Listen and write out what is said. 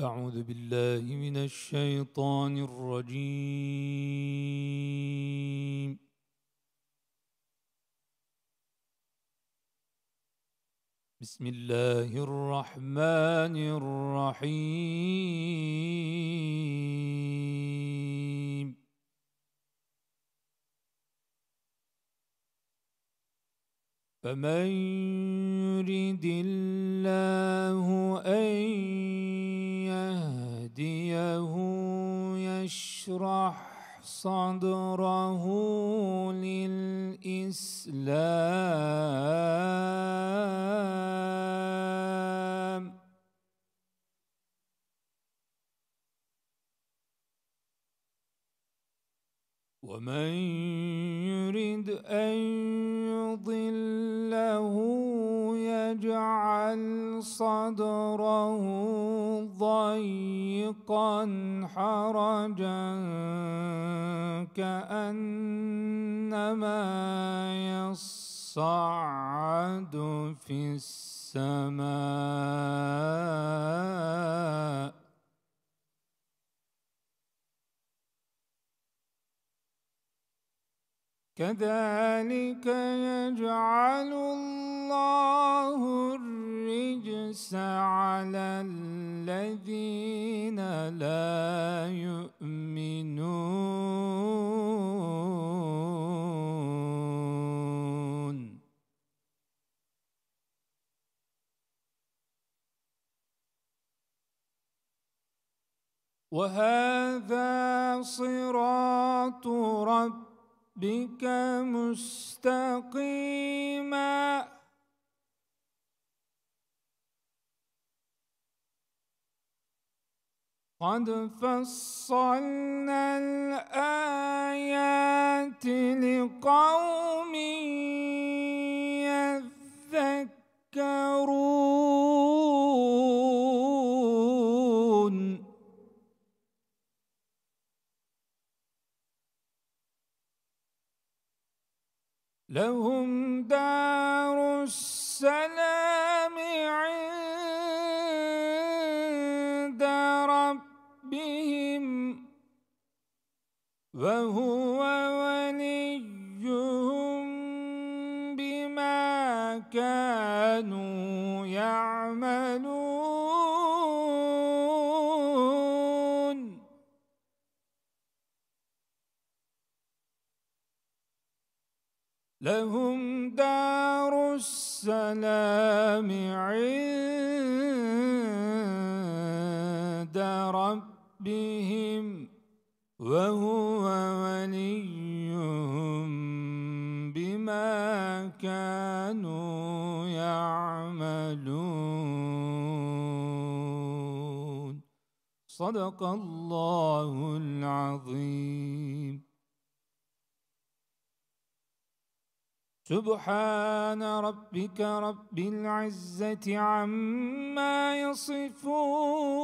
أعوذ بالله من الشيطان الرجيم بسم الله الرحمن الرحيم فمن يريد الله أن وليه يشرح صدره للإسلام ومن يرد أن يضله يجعل صدره ضيقا حرجا كأنما يصعد في السماء كذلك يجعل الله الرجس على الذين لا يؤمنون وهذا صراط ربك مستقيماً قد فصلنا الآيات لقوم يذكرون لهم دار السلام عند ربهم وهو وليهم بما كانوا يعملون لهم دار السلام عند ربهم وهو وليهم بما كانوا يعملون صدق الله العظيم سبحان ربك رب العزة عما يصفون